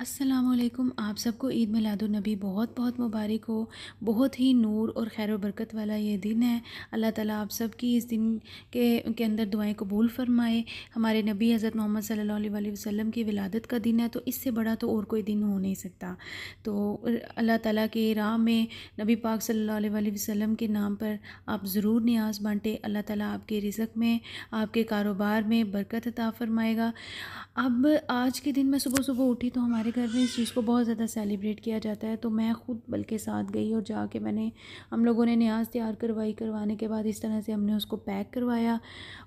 असलकुम आप सबको ईद मिलादुलनबी बहुत बहुत मुबारक हो बहुत ही नूर और खैर बरकत वाला ये दिन है अल्लाह ताला आप सब की इस दिन के के अंदर दुआएं कबूल फरमाए हमारे नबी हज़रत मोहम्मद सल्लल्लाहु अलैहि वसल्लम की विलादत का दिन है तो इससे बड़ा तो और कोई दिन हो नहीं सकता तो अल्लाह ताला के राह में नबी पाक सल्ला वसम के नाम पर आप ज़रूर न्याज बांटें अल्लाह ताली आपके रिजक में आपके कारोबार में बरकत अता फ़रमाएगा अब आज के दिन मैं सुबह सुबह उठी तो हमारे हमारे घर में इस चीज़ को बहुत ज़्यादा सेलिब्रेट किया जाता है तो मैं ख़ुद बल्कि साथ गई और जाके मैंने हम लोगों ने न्याज तैयार करवाई करवाने के बाद इस तरह से हमने उसको पैक करवाया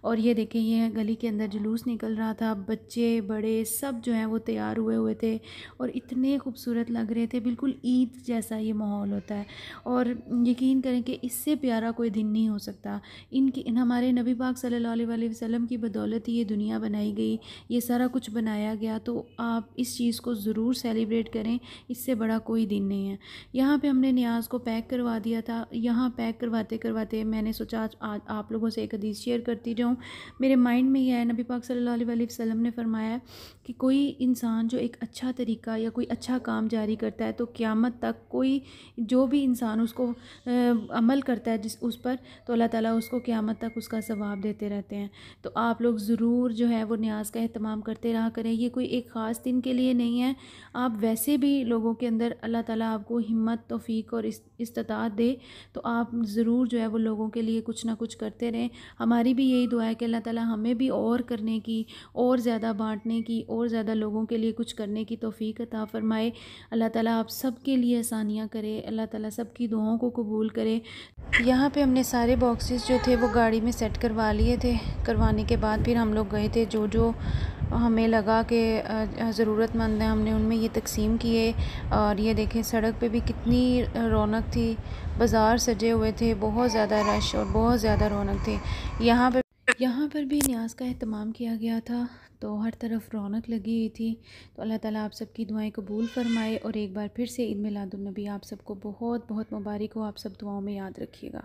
और ये देखें ये गली के अंदर जुलूस निकल रहा था बच्चे बड़े सब जो हैं वो तैयार हुए हुए थे और इतने खूबसूरत लग रहे थे बिल्कुल ईद जैसा ये माहौल होता है और यकीन करें कि इससे प्यारा कोई दिन नहीं हो सकता इनकी इन हमारे नबी पाक सल्लल्लाहु अलैहि वसल्लम की बदौलत ही ये दुनिया बनाई गई ये सारा कुछ बनाया गया तो आप इस चीज़ को ज़रूर सेलिब्रेट करें इससे बड़ा कोई दिन नहीं है यहाँ पे हमने न्याज को पैक करवा दिया था यहाँ पैक करवाते करवाते मैंने सोचा आज आप लोगों से एक हदीस शेयर करती जाऊँ मेरे माइंड में यह है नबी पाक सल्लल्लाहु अलैहि वसल्लम ने फरमाया कि कोई इंसान जो एक अच्छा तरीका या कोई अच्छा काम जारी करता है तो क़यामत तक कोई जो भी इंसान उसको अमल करता है जिस उस पर तो अल्लाह ताला उसको क़यामत तक उसका सवाब देते रहते हैं तो आप लोग ज़रूर जो है वो न्याज का अहतमाम करते रहा करें ये कोई एक ख़ास दिन के लिए नहीं है आप वैसे भी लोगों के अंदर अल्लाह ताला आपको हिम्मत तोफ़ीक और इस दे तो आप ज़रूर जो है वो लोगों के लिए कुछ ना कुछ करते रहें हमारी भी यही दुआ है कि अल्लाह ताला हमें भी और करने की और ज़्यादा बाँटने की और और ज़्यादा लोगों के लिए कुछ करने की तोफ़ी अता फ़रमाए अल्लाह ताला आप सब के लिए आसानियाँ करे अल्लाह ताला सब की दुआओं को कबूल करे यहाँ पे हमने सारे बॉक्सेस जो थे वो गाड़ी में सेट करवा लिए थे करवाने के बाद फिर हम लोग गए थे जो जो हमें लगा कि ज़रूरतमंद हैं हमने उनमें ये तकसीम किए और ये देखें सड़क पे भी कितनी रौनक थी बाज़ार सजे हुए थे बहुत ज़्यादा रश और बहुत ज़्यादा रौनक थी यहाँ पे यहाँ पर भी न्याज का अहतमाम किया गया था तो हर तरफ रौनक लगी हुई थी तो अल्लाह ताला आप सबकी दुआएं कबूल फरमाए और एक बार फिर से ईद मिलादुलनबी आप सबको बहुत बहुत मुबारक हो आप सब दुआओं में याद रखिएगा